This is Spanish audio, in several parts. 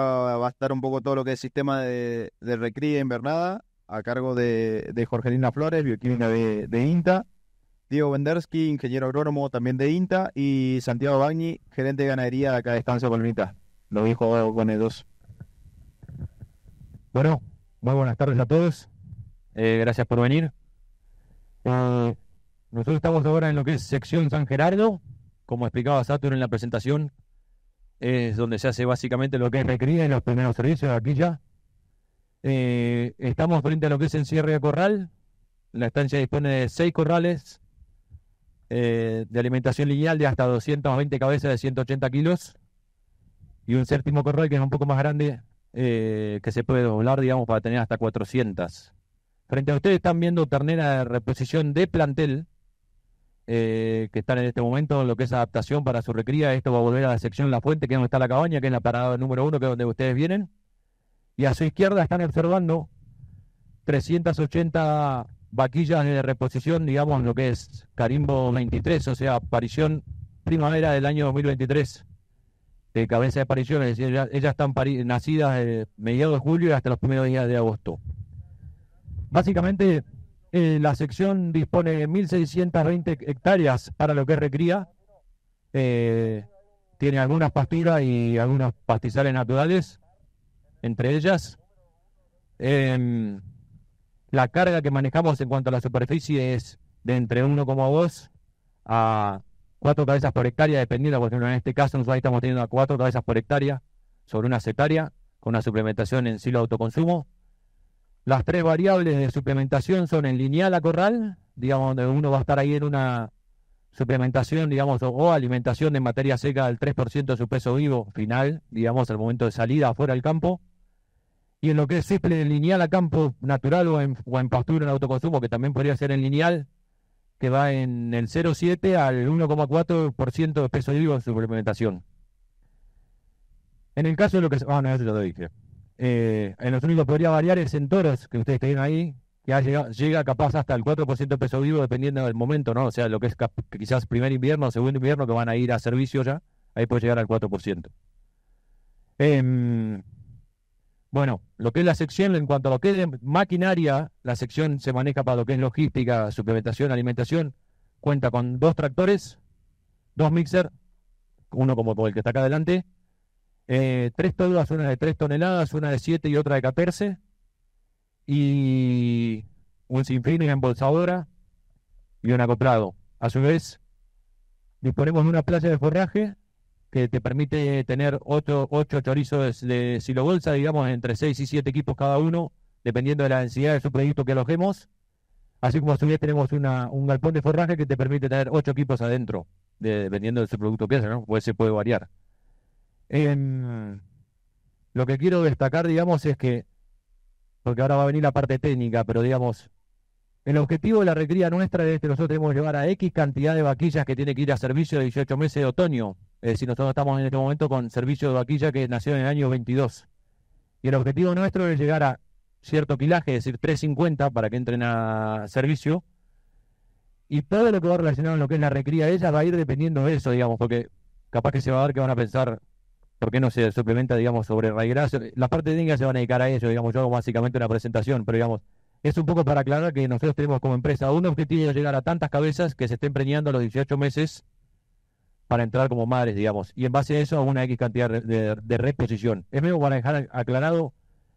va a estar un poco todo lo que es sistema de, de en Bernada a cargo de, Jorgelina Flores, bioquímica de, INTA, Diego Wendersky, ingeniero agrónomo también de INTA, y Santiago Bagni, gerente de ganadería de acá de Estancia Palmita. Lo dijo con el Bueno, muy buenas tardes a todos. Eh, gracias por venir. Eh, nosotros estamos ahora en lo que es sección San Gerardo. Como explicaba Saturno en la presentación, es donde se hace básicamente lo que es recría en los primeros servicios aquí ya. Eh, estamos frente a lo que es encierre de corral. La estancia dispone de seis corrales eh, de alimentación lineal de hasta 220 cabezas de 180 kilos y un séptimo corral que es un poco más grande eh, que se puede doblar, digamos, para tener hasta 400. Frente a ustedes están viendo ternera de reposición de plantel eh, que están en este momento lo que es adaptación para su recría. Esto va a volver a la sección La Fuente, que es donde está la cabaña, que es la parada número uno, que es donde ustedes vienen. Y a su izquierda están observando 380 vaquillas de reposición, digamos, lo que es Carimbo 23, o sea, aparición primavera del año 2023 de cabeza de aparición, es decir, ellas, están nacidas de mediados de julio hasta los primeros días de agosto. Básicamente, eh, la sección dispone de 1.620 hectáreas para lo que es recría. Eh, tiene algunas pasturas y algunas pastizales naturales, entre ellas. Em, la carga que manejamos en cuanto a la superficie es de entre 1,2 a 4 cabezas por hectárea, dependiendo, por ejemplo, en este caso nosotros estamos teniendo a 4 cabezas por hectárea sobre una hectárea, con una suplementación en silo autoconsumo. Las tres variables de suplementación son en lineal a corral, digamos, donde uno va a estar ahí en una suplementación, digamos, o, alimentación de materia seca del 3% de su peso vivo final, digamos, al momento de salida afuera del campo. Y en lo que es simple, en lineal a campo natural o en, pastura en autoconsumo, que también podría ser en lineal, que va en el 0,7 al 1,4% de peso vivo en suplementación. En el caso de lo que... Ah, no, eso lo dije. Eh, en los únicos podría variar el en que ustedes tienen ahí, que llega, capaz hasta el 4% de peso vivo dependiendo del momento, ¿no? O sea, lo que es quizás primer invierno, segundo invierno, que van a ir a servicio ya, ahí puede llegar al 4%. Em, bueno, lo que es la sección, en cuanto a lo que es maquinaria, la sección se maneja para lo que es logística, suplementación, alimentación. Cuenta con dos tractores, dos mixers, uno como el que está acá adelante, eh, tres tolvas, una de tres toneladas, una de siete y otra de 14, y un sinfín de embolsadora y un acoplado. A su vez, disponemos de una playa de forraje que te permite tener ocho chorizos de silo bolsa, digamos, entre seis y siete equipos cada uno, dependiendo de la densidad de su producto que alojemos. Así como a su vez tenemos una, un galpón de forraje que te permite tener ocho equipos adentro, dependiendo de su producto que ¿no? Pues se puede variar lo que quiero destacar, digamos, es que, porque ahora va a venir la parte técnica, pero digamos, el objetivo de la recría nuestra es que nosotros tenemos que llevar a X cantidad de vaquillas que tiene que ir a servicio de 18 meses de otoño. Es decir, nosotros estamos en este momento con servicio de vaquilla que nació en el año 22. Y el objetivo nuestro es llegar a cierto quilaje, es decir, 350 para que entren a servicio. Y todo lo que va relacionado con lo que es la recría de ellas va a ir dependiendo de eso, digamos, porque capaz que se va a ver que van a pensar, ¿por qué no se suplementa, digamos, sobre Raygras? Las partes técnica se van a dedicar a eso, digamos, yo hago básicamente una presentación, pero digamos, es un poco para aclarar que nosotros tenemos como empresa un objetivo de llegar a tantas cabezas que se estén preñando a los 18 meses para entrar como madres, digamos, y en base a eso a una X cantidad de, reposición. Es medio para dejar aclarado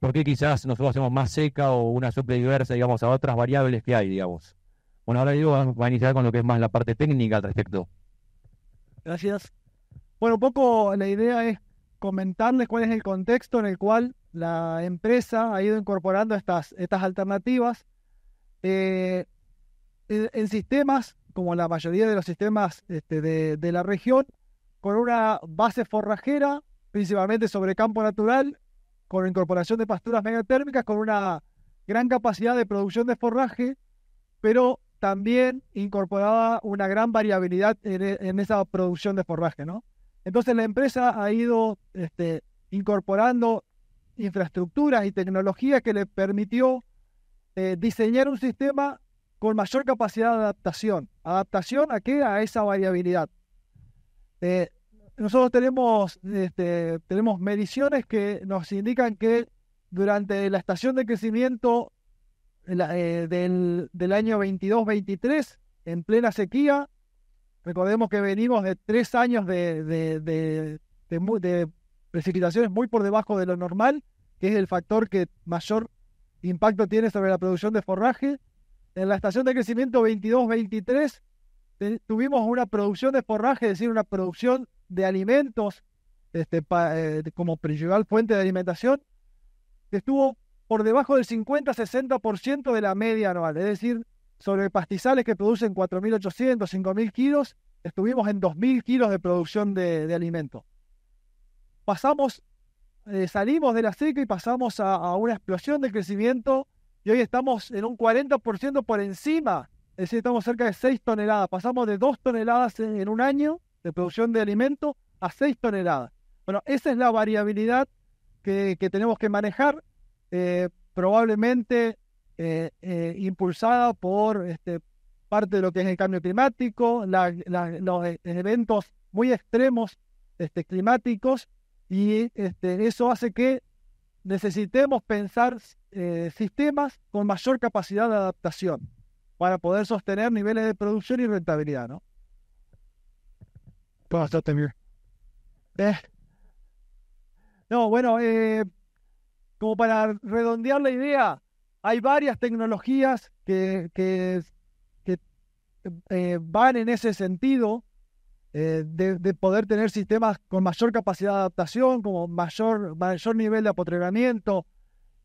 por qué quizás nosotros hacemos más seca o una sople diversa, digamos, a otras variables que hay, digamos. Bueno, ahora digo, va a iniciar con lo que es más la parte técnica al respecto. Gracias. Bueno, un poco la idea es comentarles cuál es el contexto en el cual la empresa ha ido incorporando estas, estas alternativas eh, en, sistemas, como la mayoría de los sistemas este, de, de, la región, con una base forrajera, principalmente sobre campo natural, con incorporación de pasturas megatérmicas, con una gran capacidad de producción de forraje, pero también incorporaba una gran variabilidad en, en esa producción de forraje, ¿no? Entonces la empresa ha ido este, incorporando infraestructuras y tecnologías que le permitió eh, diseñar un sistema con mayor capacidad de adaptación. ¿Adaptación a qué? A esa variabilidad. Eh, nosotros tenemos, este, tenemos mediciones que nos indican que durante la estación de crecimiento eh, del, año 22-23, en plena sequía, Recordemos que venimos de tres años de, de, precipitaciones muy por debajo de lo normal, que es el factor que mayor impacto tiene sobre la producción de forraje. En la estación de crecimiento 22-23 tuvimos una producción de forraje, es decir, una producción de alimentos este, eh, como principal fuente de alimentación, que estuvo por debajo del 50-60% de la media anual, es decir, sobre pastizales que producen 4.800, 5.000 kilos, estuvimos en 2.000 kilos de producción de, alimento. Pasamos, eh, salimos de la seca y pasamos a, una explosión de crecimiento y hoy estamos en un 40% por encima, es decir, estamos cerca de 6 toneladas. Pasamos de 2 toneladas en, un año de producción de alimento a 6 toneladas. Bueno, esa es la variabilidad que, tenemos que manejar. Eh, probablemente eh, eh, impulsada por este, parte de lo que es el cambio climático, los eh, eventos muy extremos este, climáticos, y este, eso hace que necesitemos pensar sistemas con mayor capacidad de adaptación para poder sostener niveles de producción y rentabilidad, ¿no? no, bueno, como para redondear la idea, hay varias tecnologías que, eh, van en ese sentido eh, de, poder tener sistemas con mayor capacidad de adaptación, con mayor, mayor nivel de apotregamiento,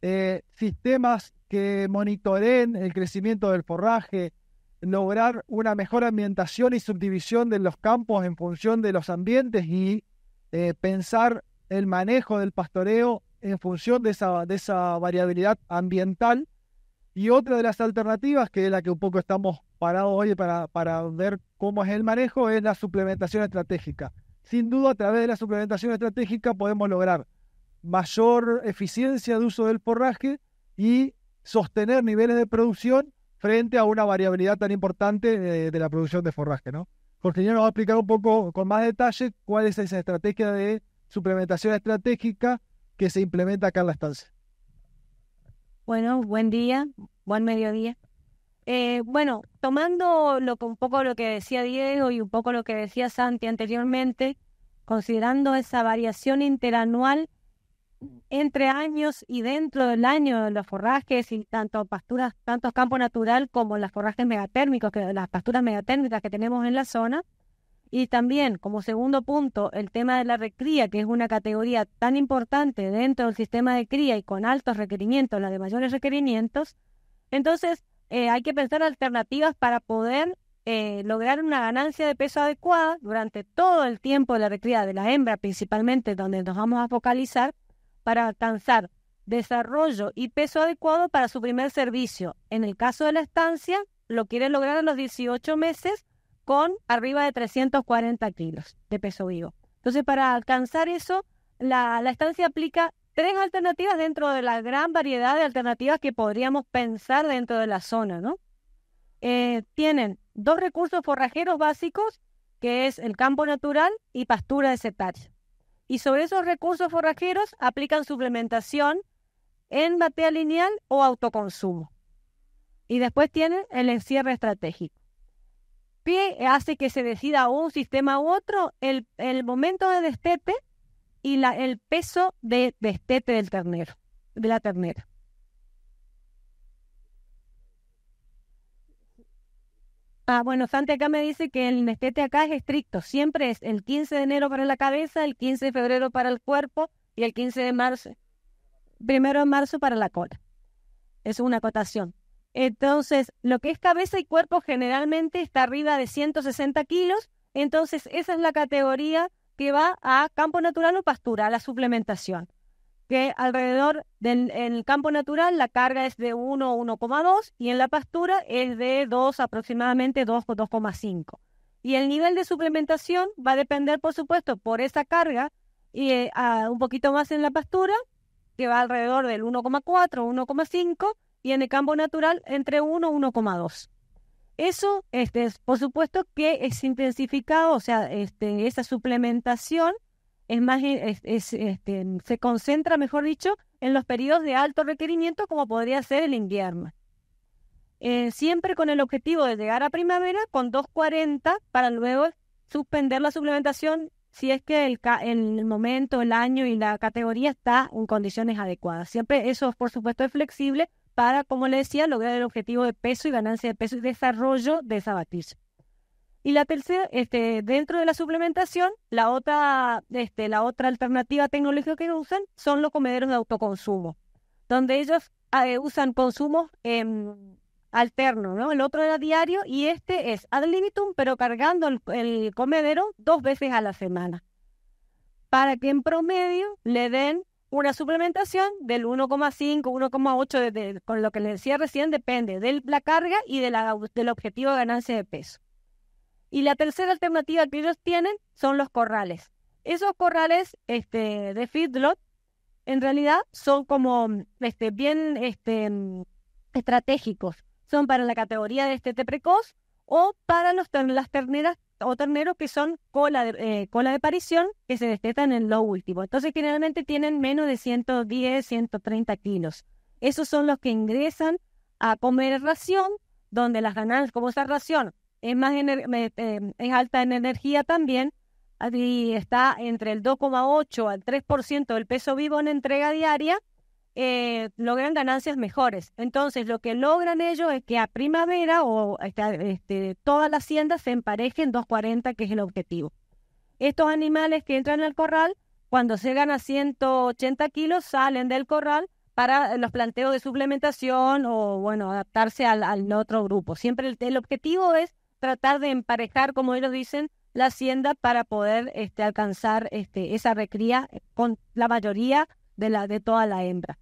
eh, sistemas que monitoreen el crecimiento del forraje, lograr una mejor ambientación y subdivisión de los campos en función de los ambientes y pensar el manejo del pastoreo en función de esa, de esa variabilidad ambiental. Y otra de las alternativas, que es la que un poco estamos parados hoy para, ver cómo es el manejo, es la suplementación estratégica. Sin duda, a través de la suplementación estratégica podemos lograr mayor eficiencia de uso del forraje y sostener niveles de producción frente a una variabilidad tan importante eh, de, la producción de forraje, ¿no? Jorge ya nos va a explicar un poco con más detalle cuál es esa estrategia de suplementación estratégica que se implementa acá en la estancia? Bueno, buen día, buen mediodía. Eh, bueno, tomando lo, un poco lo que decía Diego y un poco lo que decía Santi anteriormente, considerando esa variación interanual entre años y dentro del año de los forrajes y tanto pasturas, tanto campo natural como los forrajes megatérmicos, que las pasturas megatérmicas que tenemos en la zona, y también, como segundo punto, el tema de la recría, que es una categoría tan importante dentro del sistema de cría y con altos requerimientos, la de mayores requerimientos. Entonces, eh, hay que pensar alternativas para poder eh, lograr una ganancia de peso adecuada durante todo el tiempo de la recría de la hembra, principalmente donde nos vamos a focalizar, para alcanzar desarrollo y peso adecuado para su primer servicio. En el caso de la estancia, lo quiere lograr a los 18 meses con arriba de 340 kilos de peso vivo. Entonces, para alcanzar eso, la, estancia aplica tres alternativas dentro de la gran variedad de alternativas que podríamos pensar dentro de la zona, ¿no? Eh, tienen dos recursos forrajeros básicos, que es el campo natural y pastura de cetáceo. Y sobre esos recursos forrajeros aplican suplementación en batea lineal o autoconsumo. Y después tienen el encierre estratégico pie eh, hace que se decida un sistema u otro, el, momento de destete y la, el peso de destete del ternero, de la ternera. Ah, bueno, Santi acá me dice que el destete acá es estricto. Siempre es el 15 de enero para la cabeza, el 15 de febrero para el cuerpo y el 15 de marzo, primero de marzo para la cola. Es una acotación. Entonces, lo que es cabeza y cuerpo generalmente está arriba de 160 kilos, entonces esa es la categoría que va a campo natural o pastura, a la suplementación. Que alrededor del el campo natural la carga es de 1, 1,2 y en la pastura es de 2, aproximadamente 2, 2,5. Y el nivel de suplementación va a depender, por supuesto, por esa carga, y eh, un poquito más en la pastura, que va alrededor del 1,4, 1,5 y en el campo natural entre 1 1,2. Eso, este, por supuesto que es intensificado, o sea, este, esa suplementación es más, este, se concentra, mejor dicho, en los periodos de alto requerimiento, como podría ser el invierno. Eh, siempre con el objetivo de llegar a primavera con 2.40 para luego suspender la suplementación si es que el, el momento, el año y la categoría está en condiciones adecuadas. Siempre eso, por supuesto, es flexible para, como le decía, lograr el objetivo de peso y ganancia de peso y desarrollo de esa batiza. Y la tercera, este, dentro de la suplementación, la otra, este, la otra alternativa tecnológica que usan son los comederos de autoconsumo, donde ellos ah, eh, usan consumos eh, alternos, El otro era diario y este es ad libitum, pero cargando el comedero dos veces a la semana, para que en promedio le den una suplementación del 1,5, 1,8, con lo que les decía recién, depende de la carga y de del objetivo de ganancia de peso. Y la tercera alternativa que ellos tienen son los corrales. Esos corrales este, de feedlot, en realidad, son como este, bien este, estratégicos. Son para la categoría de este precoz o para los, las terneras o terneros que son cola de, eh, cola de parición que se destetan en lo último. Entonces, generalmente tienen menos de 110, 130 kilos. Esos son los que ingresan a comer ración, donde las ganancias, como esa ración es, más eh, es alta en energía también, y está entre el 2,8 al 3% del peso vivo en entrega diaria, eh, logran ganancias mejores. Entonces, lo que logran ellos es que a primavera o este, la todas las haciendas se emparejen 240, que es el objetivo. Estos animales que entran al corral, cuando llegan a 180 kilos, salen del corral para los planteos de suplementación o, bueno, adaptarse al, otro grupo. Siempre el, objetivo es tratar de emparejar, como ellos dicen, la hacienda para poder este, alcanzar este, esa recría con la mayoría de, la, de toda la hembra.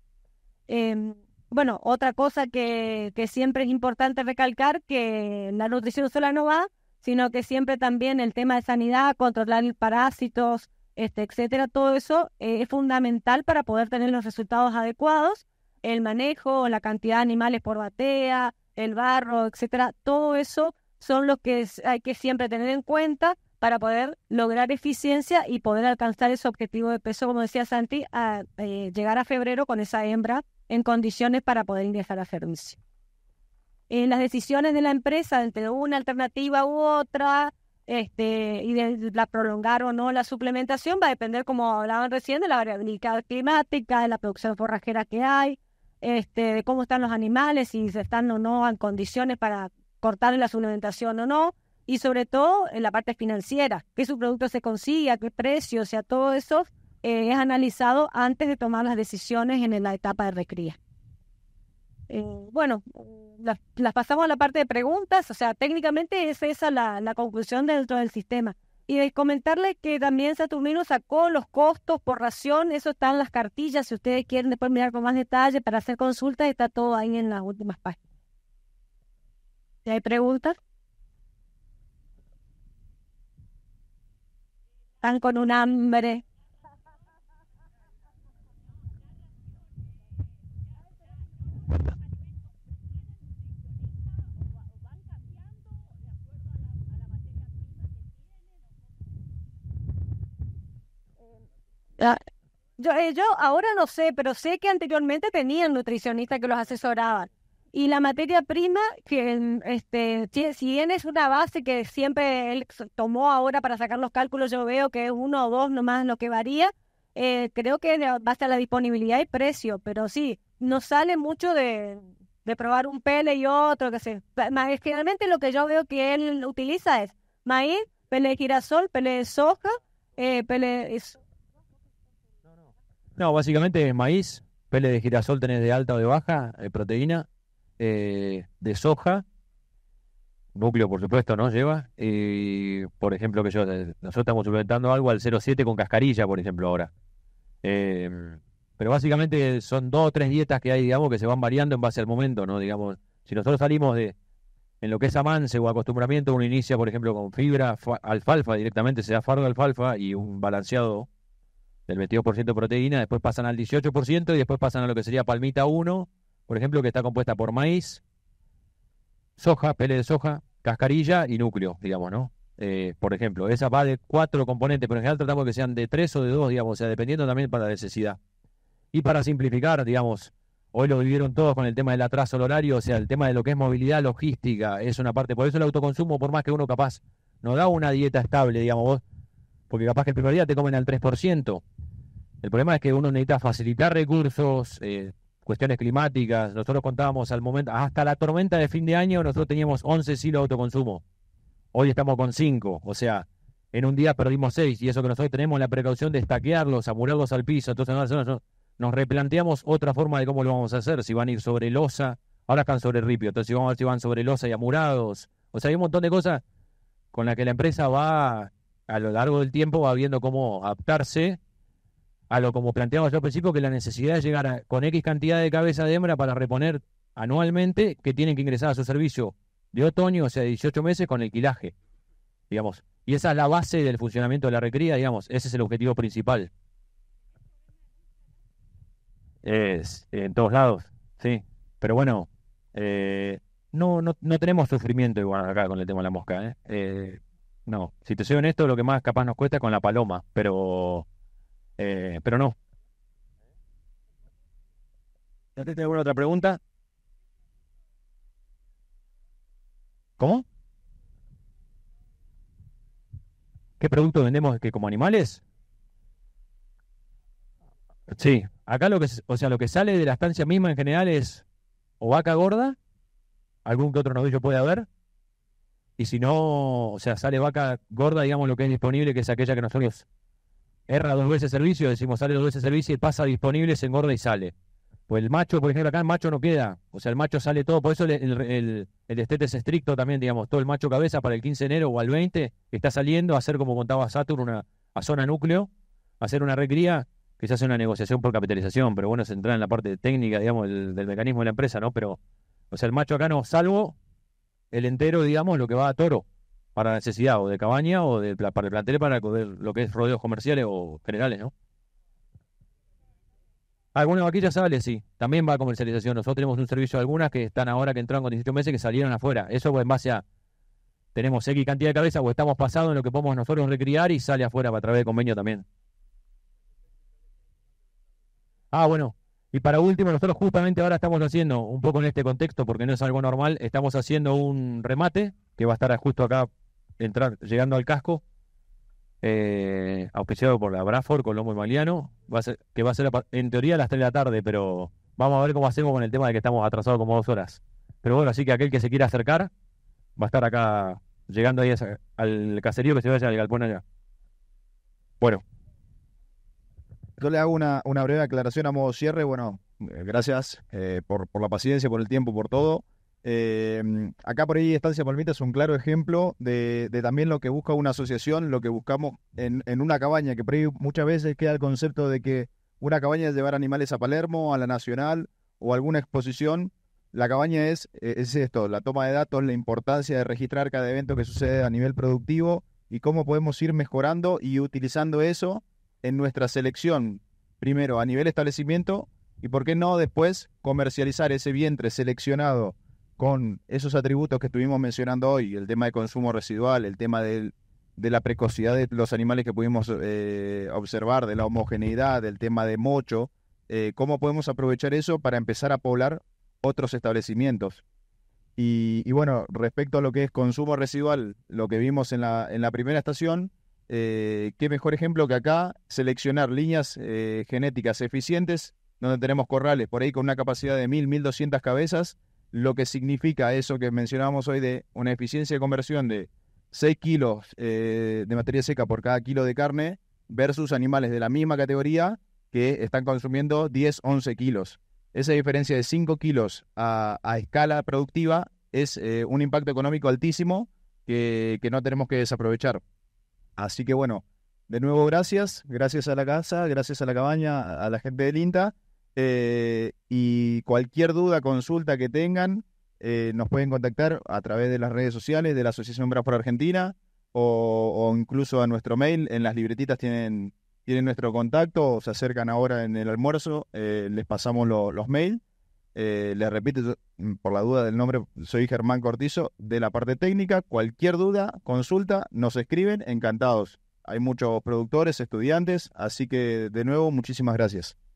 Em, bueno, otra cosa que, siempre es importante recalcar, que la nutrición sola no va, sino que siempre también el tema de sanidad, controlar parásitos, este, etcétera, todo eso eh, es fundamental para poder tener los resultados adecuados. El manejo, la cantidad de animales por batea, el barro, etcétera, todo eso son los que hay que siempre tener en cuenta para poder lograr eficiencia y poder alcanzar ese objetivo de peso, como decía Santi, a, eh, llegar a febrero con esa hembra en condiciones para poder ingresar a servicio. En las decisiones de la empresa entre una alternativa u otra, este, y de la prolongar o no la suplementación va a depender, como hablaban recién, de la variabilidad climática, de la producción forrajera que hay, este, de cómo están los animales, si están o no en condiciones para cortar la suplementación o no, y sobre todo en la parte financiera, qué producto se consigue, qué precio, o sea, todo eso eh, es analizado antes de tomar las decisiones en la etapa de recría. Eh, bueno, mm, las pasamos a la parte de preguntas, o sea, técnicamente es esa la, la conclusión dentro del sistema. Y de comentarle que también Saturnino sacó los costos por ración, eso está en las cartillas, si ustedes quieren después mirar con más detalle para hacer consultas, está todo ahí en las últimas páginas. ¿Si hay preguntas? Están con un hambre. Ah, yo, eh, yo ahora no sé, pero sé que anteriormente tenían nutricionistas que los asesoraban. Y la materia prima, que este, si bien es una base que siempre él tomó ahora para sacar los cálculos, yo veo que es uno o dos nomás lo que varía, eh, creo que va estar la disponibilidad y precio, pero sí, no sale mucho de, probar un pele y otro, que sé. generalmente lo que yo veo que él utiliza es maíz, pele de girasol, pele de soja, eh, pele No, básicamente es maíz, pele de girasol tenés de alta o de baja, eh, proteína, eh, de soja núcleo, por supuesto, ¿no? Lleva. Y, por ejemplo, que yo, nosotros estamos suplementando algo al 07 con cascarilla, por ejemplo, ahora. Em, pero básicamente son dos o tres dietas que hay, digamos, que se van variando en base al momento, ¿no? Digamos, si nosotros salimos de, en lo que es amance o acostumbramiento, uno inicia, por ejemplo, con fibra, alfalfa directamente, se da fardo alfalfa y un balanceado del 22% de proteína, después pasan al 18% y después pasan a lo que sería palmita 1, por ejemplo, que está compuesta por maíz, soja, pele de soja, cascarilla y núcleo, digamos, ¿no? Eh, por ejemplo, esa va de cuatro componentes, pero en general tratamos que sean de tres o de dos, digamos, o sea, dependiendo también para la necesidad. Y para simplificar, digamos, hoy lo vivieron todos con el tema del atraso al horario, o sea, el tema de lo que es movilidad, logística, es una parte. Por eso el autoconsumo, por más que uno capaz no da una dieta estable, digamos, porque capaz que el primer día te comen al 3%. El problema es que uno necesita facilitar recursos, eh, cuestiones climáticas. Nosotros contábamos al momento, hasta la tormenta de fin de año, nosotros teníamos 11 silos de autoconsumo. Hoy estamos con 5, o sea, en un día perdimos 6 y eso que nosotros tenemos la precaución de estaquearlos, amurarlos al piso. Entonces nos replanteamos otra forma de cómo lo vamos a hacer, si van a ir sobre losa, ahora están sobre ripio, entonces vamos a ver si van sobre losa y amurados. O sea, hay un montón de cosas con las que la empresa va a lo largo del tiempo va viendo cómo adaptarse a lo como planteamos yo al principio, que la necesidad de llegar con X cantidad de cabeza de hembra para reponer anualmente que tienen que ingresar a su servicio de otoño, o sea, 18 meses con quilaje digamos. Y esa es la base del funcionamiento de la recría, digamos, ese es el objetivo principal. Es, en todos lados, sí. Pero bueno, eh, no, no, tenemos sufrimiento igual acá con el tema de la mosca. ¿eh? Eh, no, si te soy honesto, lo que más capaz nos cuesta es con la paloma, pero eh, pero no. te alguna otra pregunta? ¿Cómo? ¿Qué producto vendemos que como animales? Sí, acá lo que, o sea, lo que sale de la estancia misma en general es o vaca gorda, algún que otro novillo puede haber, y si no, o sea, sale vaca gorda, digamos lo que es disponible, que es aquella que nosotros erra dos veces servicio, decimos sale dos veces servicio y pasa disponible, se engorda y sale. Pues el macho, por ejemplo, acá el macho no queda. O sea, el macho sale todo. Por eso el, el, el, estete es estricto también, digamos. Todo el macho cabeza para el 15 de enero o al 20 está saliendo a hacer, como contaba Saturn, una, a zona núcleo, a hacer una recría que se hace una negociación por capitalización. Pero bueno, se entra en la parte técnica, digamos, del mecanismo de la empresa, ¿no? Pero, o sea, el macho acá no, salvo el entero, digamos, lo que va a toro para necesidad o de cabaña o de, para el plantel para lo que es rodeos comerciales o generales, ¿no? aquí ya sale, sí. También va a comercialización. Nosotros tenemos un servicio de algunas que están ahora, que entraron con 18 meses, que salieron afuera. Eso pues en base a tenemos X cantidad de cabezas o estamos pasados en lo que podemos nosotros recriar y sale afuera para través de convenio también. Ah, bueno. Y para último, nosotros justamente ahora estamos haciendo, un poco en este contexto, porque no es algo normal, estamos haciendo un remate que va a estar justo acá entrar llegando al casco, eh, auspiciado por la Braford con Lomo y Maliano, que va a ser en teoría a las 3 de la tarde, pero vamos a ver cómo hacemos con el tema de que estamos atrasados como dos horas. Pero bueno, así que aquel que se quiera acercar va a estar acá, llegando ahí al caserío que se vaya al galpón allá. Bueno. Yo le hago una, breve aclaración a modo cierre. Bueno, eh, gracias eh, por, por la paciencia, por el tiempo, por todo. Eh, acá por ahí Estancia Palmita es un claro ejemplo de, también lo que busca una asociación, lo que buscamos en, una cabaña, que por ahí muchas veces queda el concepto de que una cabaña es llevar animales a Palermo, a la Nacional o alguna exposición. La cabaña es, e, es esto, la toma de datos, la importancia de registrar cada evento que sucede a nivel productivo y cómo podemos ir mejorando y utilizando eso en nuestra selección, primero a nivel establecimiento y por qué no después comercializar ese vientre seleccionado con esos atributos que estuvimos mencionando hoy, el tema de consumo residual, el tema de la precocidad de los animales que pudimos eh, observar, de la homogeneidad, del tema de mocho, eh, ¿cómo podemos aprovechar eso para empezar a poblar otros establecimientos? Y, bueno, respecto a lo que es consumo residual, lo que vimos en la, en la primera estación, eh, qué mejor ejemplo que acá seleccionar líneas genéticas eficientes, donde tenemos corrales por ahí con una capacidad de 1.000, 1.200 cabezas, lo que significa eso que mencionábamos hoy de una eficiencia de conversión de 6 kilos eh, de materia seca por cada kilo de carne versus animales de la misma categoría que están consumiendo 10, 11 kilos. Esa diferencia de 5 kilos a, escala productiva es eh, un impacto económico altísimo que, que no tenemos que desaprovechar. Así que bueno, de nuevo gracias, gracias a la casa, gracias a la cabaña, a la gente del INTA eh, y cualquier duda, consulta que tengan, eh, nos pueden contactar a través de las redes sociales de la Asociación Bras por Argentina o, incluso a nuestro mail. En las libretitas tienen, tienen nuestro contacto o se acercan ahora en el almuerzo, eh, les pasamos los mails. les repito, mm, por la duda del nombre, soy Germán Cortizo de la parte técnica. Cualquier duda, consulta, nos escriben, encantados. Hay muchos productores, estudiantes, así que de nuevo, muchísimas gracias.